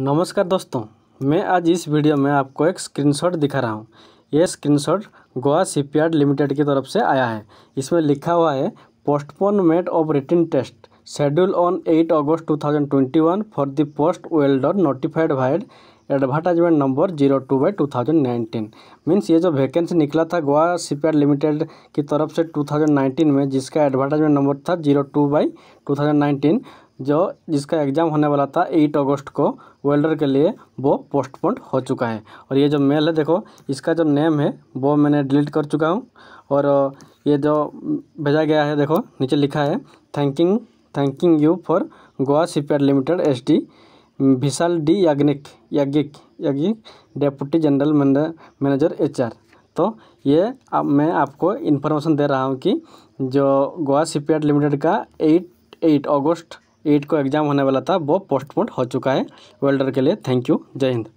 नमस्कार दोस्तों मैं आज इस वीडियो में आपको एक स्क्रीनशॉट दिखा रहा हूँ ये स्क्रीनशॉट गोवा शिपयार्ड लिमिटेड की तरफ से आया है इसमें लिखा हुआ है postponement of written test schedule on 8 August 2021 for the post welder notified vide advertisement number zero two by two thousand nineteen means ये जो वैकेंसी निकला था गोवा सीपीआर लिमिटेड की तरफ से टू थाउजेंड नाइनटीन में जिसका एडवर्टाइजमेंट नंबर था zero two by two thousand nineteen जो जिसका एग्ज़ाम होने वाला था एट अगस्त को वेल्डर के लिए वो पोस्टपोन हो चुका है और ये जो मेल है देखो इसका जो नेम है वो मैंने डिलीट कर चुका हूँ और ये जो भेजा गया है देखो नीचे लिखा है thanking thanking you for Goa shipyard limited S D Vishal D Yagnik Yagnik Yagnik deputy general manager H R तो ये अब मैं आपको इन्फॉर्मेशन दे रहा हूँ कि जो गोवा शिपयार्ड लिमिटेड का एट एट अगस्त एट को एग्ज़ाम होने वाला था वो पोस्टपोन हो चुका है वेल्डर के लिए थैंक यू जय हिंद